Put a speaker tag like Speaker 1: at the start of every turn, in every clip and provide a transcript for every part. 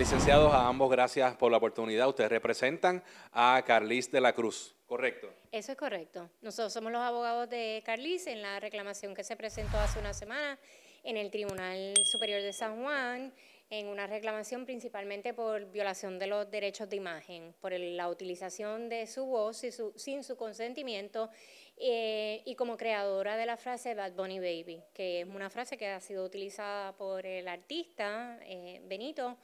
Speaker 1: Licenciados, a ambos gracias por la oportunidad. Ustedes representan a Carlis de la Cruz, ¿correcto?
Speaker 2: Eso es correcto. Nosotros somos los abogados de Carlis en la reclamación que se presentó hace una semana en el Tribunal Superior de San Juan, en una reclamación principalmente por violación de los derechos de imagen, por la utilización de su voz sin su consentimiento eh, y como creadora de la frase Bad Bunny Baby, que es una frase que ha sido utilizada por el artista eh, Benito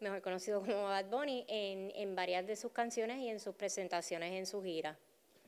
Speaker 2: mejor conocido como Bad Bunny, en, en varias de sus canciones y en sus presentaciones en su gira.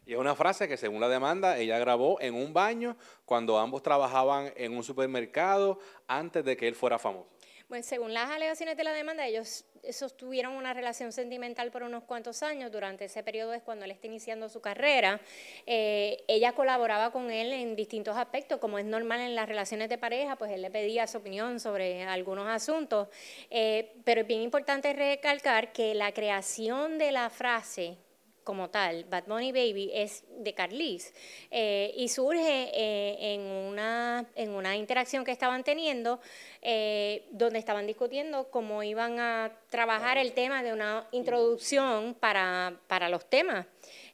Speaker 1: Y es una frase que según la demanda ella grabó en un baño cuando ambos trabajaban en un supermercado antes de que él fuera famoso.
Speaker 2: Pues, según las alegaciones de la demanda, ellos sostuvieron una relación sentimental por unos cuantos años. Durante ese periodo es cuando él está iniciando su carrera. Eh, ella colaboraba con él en distintos aspectos, como es normal en las relaciones de pareja, pues él le pedía su opinión sobre algunos asuntos. Eh, pero es bien importante recalcar que la creación de la frase como tal, Bad Bunny Baby, es de Carlis eh, y surge eh, en, una, en una interacción que estaban teniendo eh, donde estaban discutiendo cómo iban a trabajar el tema de una introducción para, para los temas.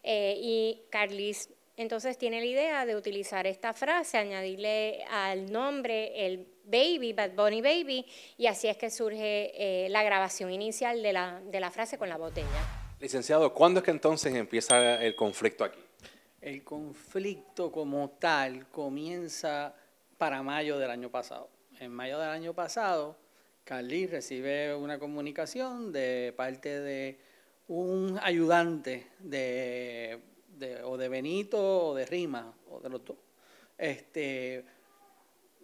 Speaker 2: y Carlis entonces tiene la idea de utilizar esta frase, añadirle al nombre el Baby, Bad Bunny Baby, y así es que surge la grabación inicial de la, de la frase con la botella.
Speaker 1: Licenciado, ¿cuándo es que entonces empieza el conflicto aquí? El conflicto
Speaker 3: como tal comienza para mayo del año pasado. En mayo del año pasado, Carly recibe una comunicación de parte de un ayudante de, o de Benito o de Rima, o de los dos, este,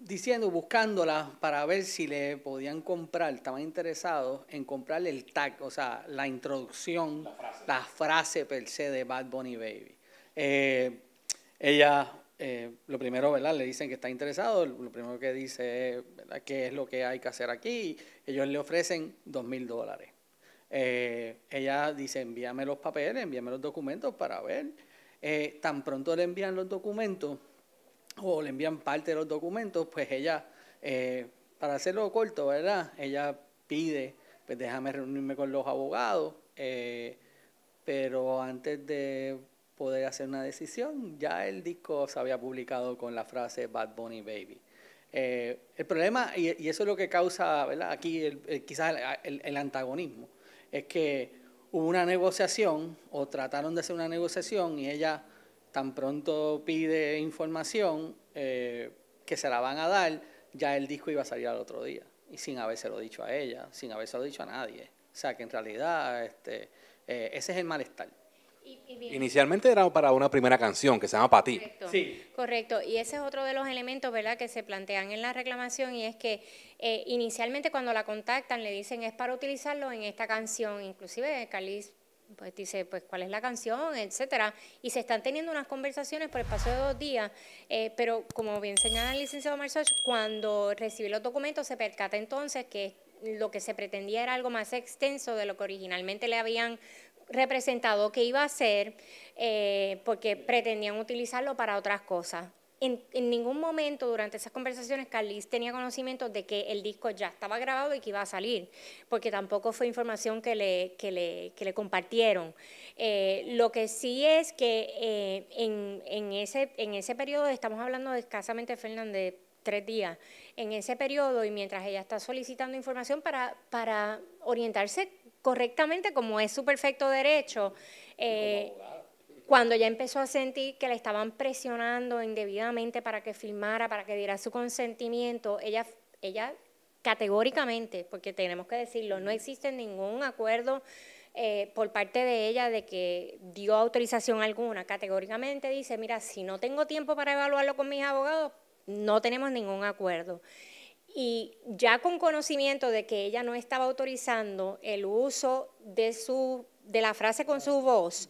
Speaker 3: diciendo, buscándola para ver si le podían comprar, estaban interesados en comprarle el tag, o sea, la introducción, la frase, per se de Bad Bunny Baby. Eh, ella, eh, lo primero, ¿verdad? Le dicen que está interesado, lo primero que dice es, ¿verdad? ¿Qué es lo que hay que hacer aquí? Ellos le ofrecen dos mil dólares. Eh, ella dice, envíame los papeles, envíame los documentos para ver. tan pronto le envían los documentos, o le envían parte de los documentos, pues ella, eh, para hacerlo corto, ¿verdad? Ella pide, pues déjame reunirme con los abogados, eh, pero antes de poder hacer una decisión, ya el disco se había publicado con la frase Bad Bunny Baby. Eh, el problema, y, eso es lo que causa, ¿verdad? Aquí quizás el antagonismo, es que hubo una negociación o trataron de hacer una negociación y ella tan pronto pide información eh, que se la van a dar, ya el disco iba a salir al otro día, y sin habérselo dicho a ella, sin habérselo dicho a nadie. O sea, que en realidad este, eh, ese es el malestar.
Speaker 2: Inicialmente
Speaker 1: era para una primera canción que se llama Para ti. Correcto.
Speaker 2: Sí. Correcto. Y ese es otro de los elementos ¿verdad? que se plantean en la reclamación y es que eh, inicialmente cuando la contactan le dicen es para utilizarlo en esta canción. Inclusive de Calis pues dice, pues cuál es la canción, etcétera. Y se están teniendo unas conversaciones por el paso de dos días, eh, pero como bien señala el licenciado Marsoch, cuando recibe los documentos se percata entonces que lo que se pretendía era algo más extenso de lo que originalmente le habían representado que iba a ser, eh, porque pretendían utilizarlo para otras cosas en, ningún momento durante esas conversaciones Carlis tenía conocimiento de que el disco ya estaba grabado y que iba a salir, porque tampoco fue información que le, le, compartieron. Eh, lo que sí es que eh, en, ese, en ese periodo, estamos hablando de escasamente, Fernández, tres días, en ese periodo y mientras ella está solicitando información para, para orientarse correctamente como es su perfecto derecho. Eh, cuando ella empezó a sentir que la estaban presionando indebidamente para que firmara, para que diera su consentimiento, ella, ella categóricamente, porque tenemos que decirlo, no existe ningún acuerdo eh, por parte de ella de que dio autorización alguna. Categóricamente dice, mira, si no tengo tiempo para evaluarlo con mis abogados, no tenemos ningún acuerdo. Y ya con conocimiento de que ella no estaba autorizando el uso de, su, de la frase con su voz,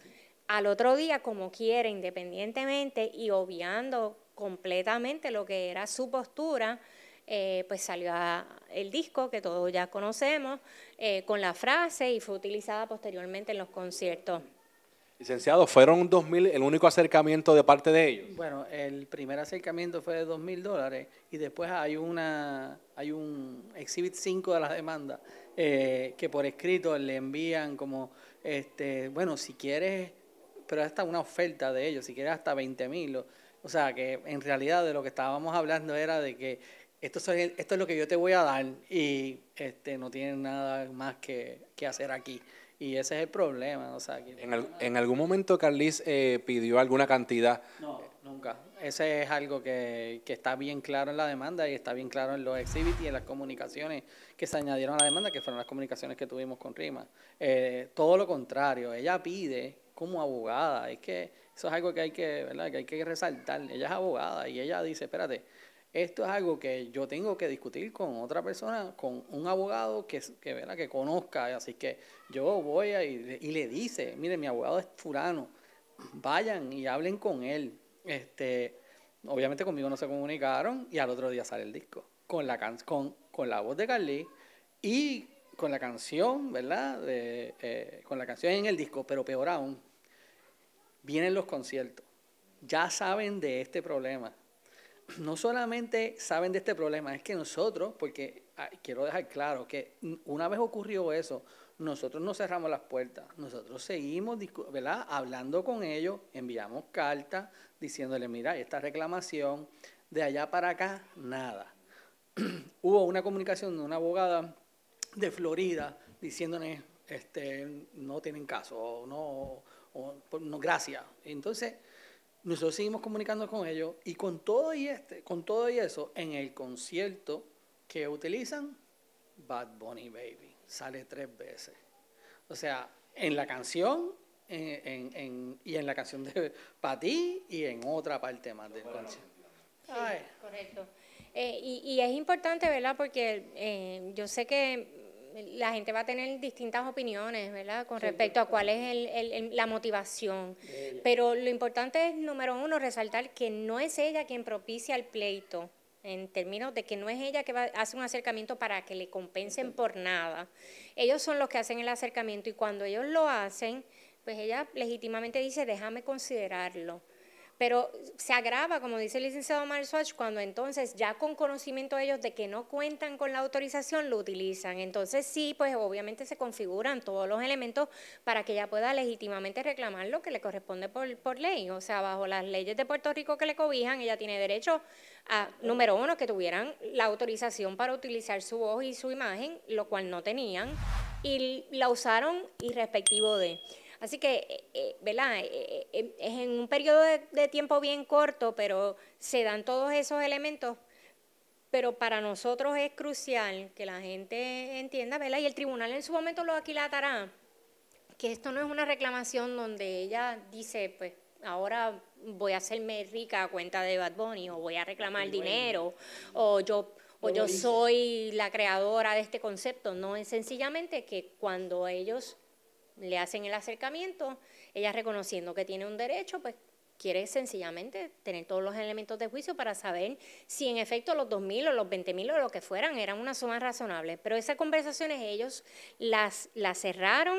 Speaker 2: al otro día como quiere, independientemente y obviando completamente lo que era su postura, eh, pues salió el disco que todos ya conocemos eh, con la frase y fue utilizada posteriormente en los conciertos.
Speaker 1: Licenciado, ¿fueron 2.000 el único acercamiento de parte de ellos?
Speaker 3: Bueno, el primer acercamiento fue de 2.000 dólares y después hay, una, hay un Exhibit 5 de las demandas eh, que por escrito le envían como, este, bueno, si quieres pero hasta una oferta de ellos, si quieres hasta 20 mil. O, sea, que en realidad de lo que estábamos hablando era de que esto, soy, esto es lo que yo te voy a dar y este, no tienen nada más que, hacer aquí. Y ese es el problema. O sea,
Speaker 1: en, algún momento Carlis eh, pidió alguna cantidad?
Speaker 3: No, nunca. Ese es algo que, está bien claro en la demanda y está bien claro en los exhibits y en las comunicaciones que se añadieron a la demanda, que fueron las comunicaciones que tuvimos con RIMA. Eh, todo lo contrario, ella pide como abogada. Es que eso es algo que hay que, que hay que resaltar. Ella es abogada y ella dice, espérate, esto es algo que yo tengo que discutir con otra persona, con un abogado que, que, que conozca. Así que yo voy y, le dice, mire, mi abogado es furano, vayan y hablen con él. Este, obviamente conmigo no se comunicaron y al otro día sale el disco con la, can con, con la voz de Carly y con la canción, ¿verdad? Eh, con la canción en el disco, pero peor aún, vienen los conciertos. Ya saben de este problema. No solamente saben de este problema, es que nosotros, porque ah, quiero dejar claro que una vez ocurrió eso, nosotros no cerramos las puertas, nosotros seguimos ¿verdad? hablando con ellos, enviamos cartas diciéndole, mira, esta reclamación, de allá para acá, nada. Hubo una comunicación de una abogada de Florida diciéndoles este, no tienen caso, o no, no gracias. Entonces, nosotros seguimos comunicando con ellos y con todo y este, con todo y eso, en el concierto que utilizan, Bad Bunny Baby, sale tres veces. O sea, en la canción y en la canción de ti y en otra parte más del concierto.
Speaker 2: correcto. Eh, y, es importante, ¿verdad? Porque eh, yo sé que la gente va a tener distintas opiniones, ¿verdad? Con respecto a cuál es la motivación. Eh, Pero lo importante es, número uno, resaltar que no es ella quien propicia el pleito, en términos de que no es ella que hace un acercamiento para que le compensen por nada. Ellos son los que hacen el acercamiento y cuando ellos lo hacen, pues ella legítimamente dice, déjame considerarlo. Pero se agrava, como dice el licenciado Marswatch, cuando entonces ya con conocimiento de ellos de que no cuentan con la autorización, lo utilizan. Entonces sí, pues obviamente se configuran todos los elementos para que ella pueda legítimamente reclamar lo que le corresponde por, por ley. O sea, bajo las leyes de Puerto Rico que le cobijan, ella tiene derecho a, número uno, que tuvieran la autorización para utilizar su voz y su imagen, lo cual no tenían, y la usaron irrespectivo de... Así que, eh, eh, ¿verdad? Eh, em, es en un periodo de, tiempo bien corto, pero se dan todos esos elementos. Pero para nosotros es crucial que la gente entienda, ¿verdad? Y el tribunal en su momento lo aquilatará, que esto no es una reclamación donde ella dice, pues, ahora voy a hacerme rica a cuenta de Bad Bunny, o voy a reclamar dinero, o yo o yo soy la creadora de este concepto. No, es sencillamente que cuando ellos le hacen el acercamiento, ella reconociendo que tiene un derecho, pues quiere sencillamente tener todos los elementos de juicio para saber si en efecto los 2.000 o los 20.000 o lo que fueran eran una suma razonable. Pero esas conversaciones ellos las, las cerraron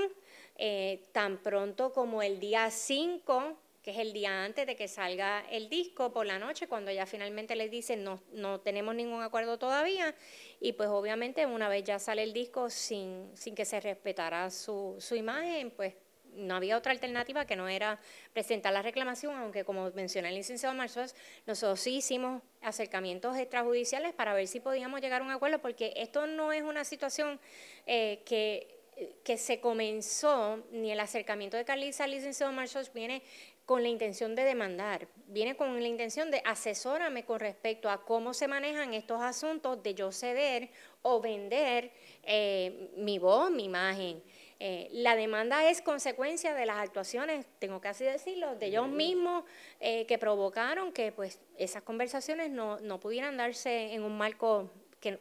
Speaker 2: eh, tan pronto como el día 5 que es el día antes de que salga el disco por la noche, cuando ya finalmente les dicen no, no tenemos ningún acuerdo todavía, y pues obviamente una vez ya sale el disco sin, sin que se respetara su, su imagen, pues no había otra alternativa que no era presentar la reclamación, aunque como menciona el licenciado Marzo, nosotros sí hicimos acercamientos extrajudiciales para ver si podíamos llegar a un acuerdo, porque esto no es una situación eh, que que se comenzó, ni el acercamiento de Carlisa al licenciado Marshall viene con la intención de demandar, viene con la intención de asesórame con respecto a cómo se manejan estos asuntos de yo ceder o vender eh, mi voz, mi imagen. Eh, la demanda es consecuencia de las actuaciones, tengo que así decirlo, de ellos mismos eh, que provocaron que pues esas conversaciones no, no pudieran darse en un marco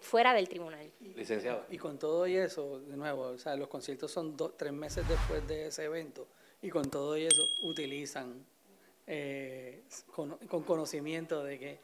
Speaker 2: fuera del tribunal.
Speaker 1: Licenciado.
Speaker 3: Y con todo y eso, de nuevo, los conciertos son tres meses después de ese evento y con todo y eso utilizan eh, con, conocimiento de que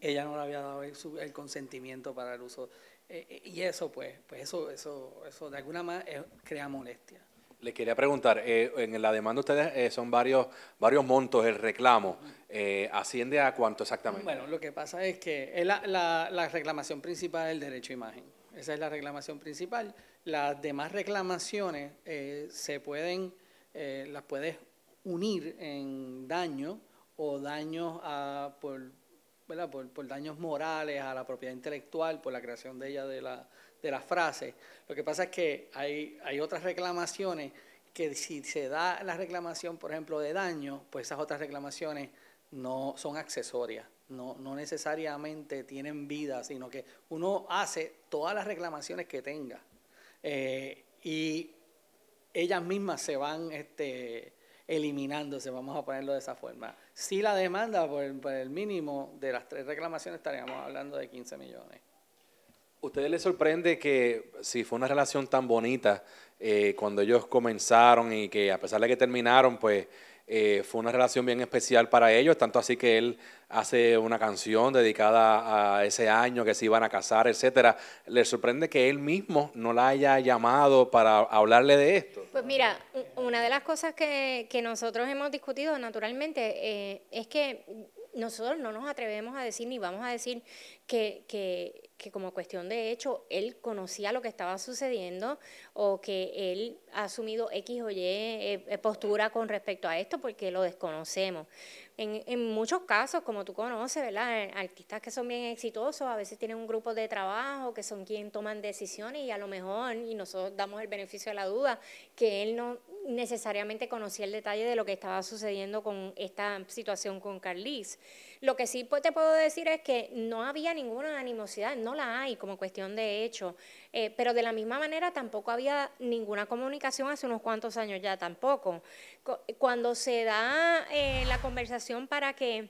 Speaker 3: ella no le había dado el, consentimiento para el uso. Eh, eh, y eso, pues, pues eso, eso, eso de alguna manera crea molestia.
Speaker 1: Le quería preguntar, eh, en la demanda ustedes eh, son varios, varios montos el reclamo. Eh, ¿Asciende a cuánto exactamente? Bueno,
Speaker 3: lo que pasa es que la, la, la reclamación principal es el derecho a imagen. Esa es la reclamación principal. Las demás reclamaciones se pueden, las puedes unir en daño o daños a, por, por, por daños morales a la propiedad intelectual, por la creación de ella de la, de la frase. Lo que pasa es que hay, hay otras reclamaciones que si se da la reclamación, por ejemplo, de daño, pues esas otras reclamaciones no son accesorias, no, necesariamente tienen vida, sino que uno hace todas las reclamaciones que tenga eh, y ellas mismas se van este, eliminándose, vamos a ponerlo de esa forma. Si la demanda por el mínimo de las tres reclamaciones estaríamos hablando de 15 millones.
Speaker 1: ¿Ustedes les sorprende que si fue una relación tan bonita eh, cuando ellos comenzaron y que a pesar de que terminaron, pues eh, fue una relación bien especial para ellos, tanto así que él hace una canción dedicada a ese año que se iban a casar, etcétera. ¿Les sorprende que él mismo no la haya llamado para hablarle de esto?
Speaker 2: Pues mira, una de las cosas que, nosotros hemos discutido naturalmente eh, es que nosotros no nos atrevemos a decir ni vamos a decir que, que, que, como cuestión de hecho él conocía lo que estaba sucediendo o que él ha asumido X o Y eh, eh, postura con respecto a esto porque lo desconocemos en, muchos casos, como tú conoces, ¿verdad? Eh, artistas que son bien exitosos, a veces tienen un grupo de trabajo que son quienes toman decisiones y a lo mejor, y nosotros damos el beneficio de la duda, que él no necesariamente conocía el detalle de lo que estaba sucediendo con esta situación con Carlis. Lo que sí te puedo decir es que no había ninguna animosidad, no la hay como cuestión de hecho, eh, pero de la misma manera tampoco había ninguna comunicación hace unos cuantos años ya tampoco. Cuando se da eh, la conversación para que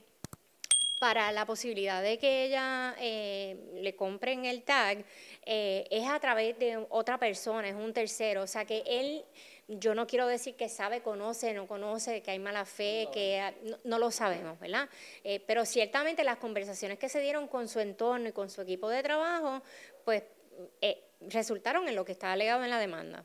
Speaker 2: para la posibilidad de que ella eh, le compren el tag es a través de otra persona, es un tercero. O sea que él yo no quiero decir que sabe, conoce, no conoce, que hay mala fe, que no, lo sabemos, ¿verdad? Eh, pero ciertamente las conversaciones que se dieron con su entorno y con su equipo de trabajo, pues eh, resultaron en lo que está alegado en la demanda.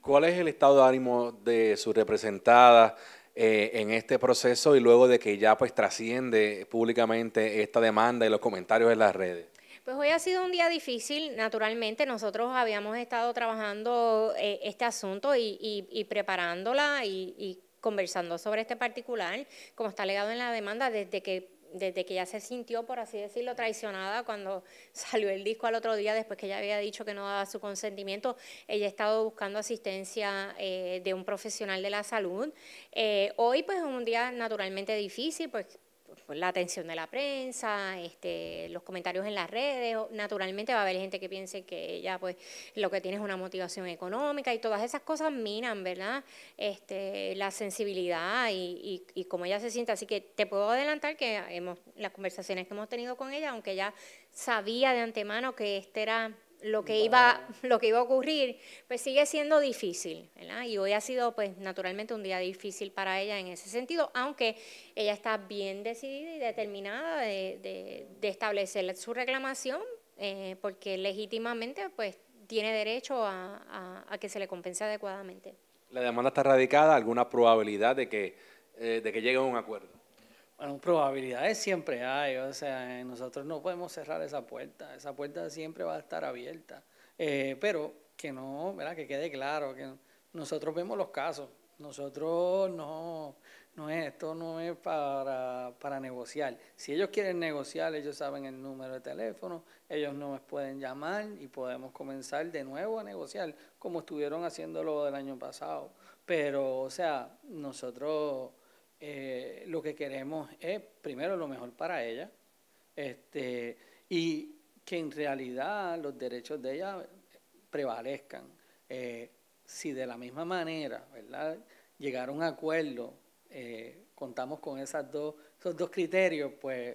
Speaker 1: ¿Cuál es el estado de ánimo de su representada eh, en este proceso y luego de que ya pues trasciende públicamente esta demanda y los comentarios en las redes?
Speaker 2: Pues hoy ha sido un día difícil, naturalmente. Nosotros habíamos estado trabajando eh, este asunto y, preparándola y, conversando sobre este particular, como está legado en la demanda, desde que desde que se sintió, por así decirlo, traicionada cuando salió el disco al otro día, después que ella había dicho que no daba su consentimiento, ella ha estado buscando asistencia eh, de un profesional de la salud. Eh, hoy pues es un día naturalmente difícil, pues pues, la atención de la prensa, este, los comentarios en las redes, naturalmente va a haber gente que piense que ella pues lo que tiene es una motivación económica y todas esas cosas minan, ¿verdad? Este, la sensibilidad y, y, y cómo ella se siente. Así que te puedo adelantar que hemos, las conversaciones que hemos tenido con ella, aunque ella sabía de antemano que este era lo que, iba, lo que iba a ocurrir, pues sigue siendo difícil, Y hoy ha sido, pues, naturalmente un día difícil para ella en ese sentido, aunque ella está bien decidida y determinada de, establecer su reclamación, eh, porque legítimamente, pues, tiene derecho a, que se le compense adecuadamente.
Speaker 1: La demanda está radicada, ¿alguna probabilidad de que, eh, de que llegue a un acuerdo?
Speaker 3: Bueno, probabilidades siempre hay, o sea, nosotros no podemos cerrar esa puerta, esa puerta siempre va a estar abierta, eh, pero que no, ¿verdad? Que quede claro, que nosotros vemos los casos, nosotros no, no esto no es para, para negociar. Si ellos quieren negociar, ellos saben el número de teléfono, ellos no nos pueden llamar y podemos comenzar de nuevo a negociar, como estuvieron haciéndolo del año pasado. Pero, o sea, nosotros eh, lo que queremos es primero lo mejor para ella este, y que en realidad los derechos de ella prevalezcan. Eh, si de la misma manera ¿verdad? llegar a un acuerdo, eh, contamos con esas dos, esos dos criterios, pues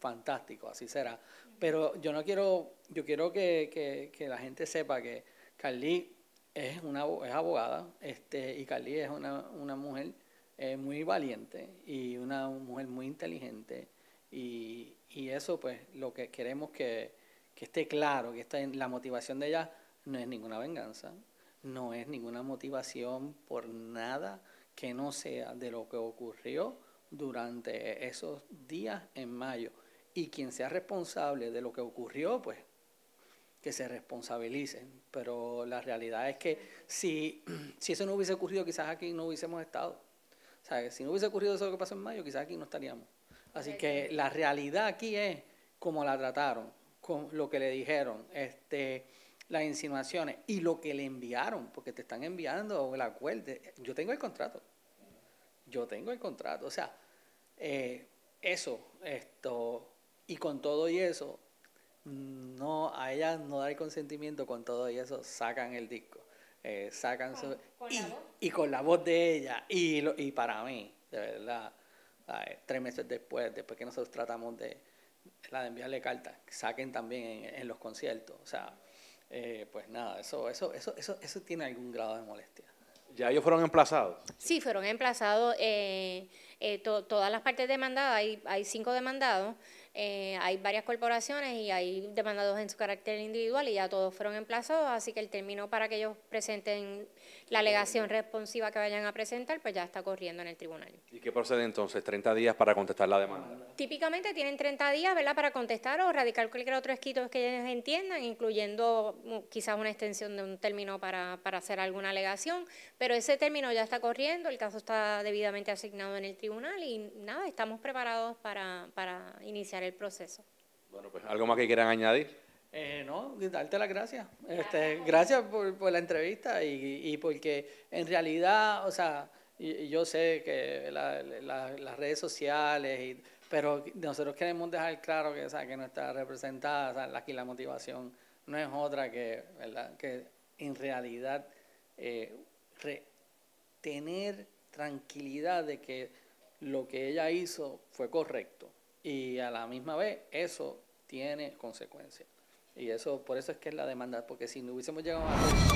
Speaker 3: fantástico, así será. Pero yo no quiero, yo quiero que, la gente sepa que Carly es una es abogada, este, y Carly es una, una mujer eh, muy valiente y una mujer muy inteligente y, eso pues lo que queremos que, esté claro, que la motivación de ella no es ninguna venganza, no es ninguna motivación por nada que no sea de lo que ocurrió durante esos días en mayo. Y quien sea responsable de lo que ocurrió, pues que se responsabilicen. Pero la realidad es que si, si eso no hubiese ocurrido, quizás aquí no hubiésemos estado. O sea, que si no hubiese ocurrido eso que pasó en mayo, quizás aquí no estaríamos. Así que la realidad aquí es como la trataron, con lo que le dijeron, este, las insinuaciones y lo que le enviaron, porque te están enviando el acuerdo. Yo tengo el contrato. Yo tengo el contrato. O sea, eh, eso, esto, y con todo y eso, mm, no, a ella no dar consentimiento, con todo y eso sacan el disco eh, sacan su... y, con la voz de ella, y, y para mí, de verdad, tres meses después, después que nosotros tratamos de, la de enviarle cartas, saquen también en, los conciertos, o sea, eh, pues nada, eso, eso, eso, eso, eso tiene algún grado de molestia.
Speaker 1: ¿Ya ellos fueron emplazados?
Speaker 2: Sí, fueron emplazados. Eh, eh, todas las partes demandadas, hay, hay cinco demandados. Eh, hay varias corporaciones y hay demandados en su carácter individual y ya todos fueron emplazados, así que el término para que ellos presenten la alegación responsiva que vayan a presentar, pues ya está corriendo en el tribunal.
Speaker 1: ¿Y qué procede entonces? ¿30 días para contestar la demanda?
Speaker 2: Típicamente tienen 30 días, ¿verdad?, para contestar o radicar cualquier otro escrito que ellos entiendan, incluyendo mm, quizás una extensión de un término para, hacer alguna alegación, pero ese término ya está corriendo, el caso está debidamente asignado en el tribunal y nada, estamos preparados para, para iniciar el proceso. Bueno,
Speaker 1: pues algo más que quieran añadir.
Speaker 2: Eh, no, darte las gracias.
Speaker 3: Este, gracias por, la entrevista y, porque en realidad, o sea, yo sé que las redes sociales, pero nosotros queremos dejar claro que, o sea, que está representada, o sea, aquí la motivación no es otra que, que en realidad eh, tener tranquilidad de que lo que ella hizo fue correcto. Y a la misma vez, eso tiene consecuencias. Y eso, por eso es que es la demanda, porque si no hubiésemos llegado a...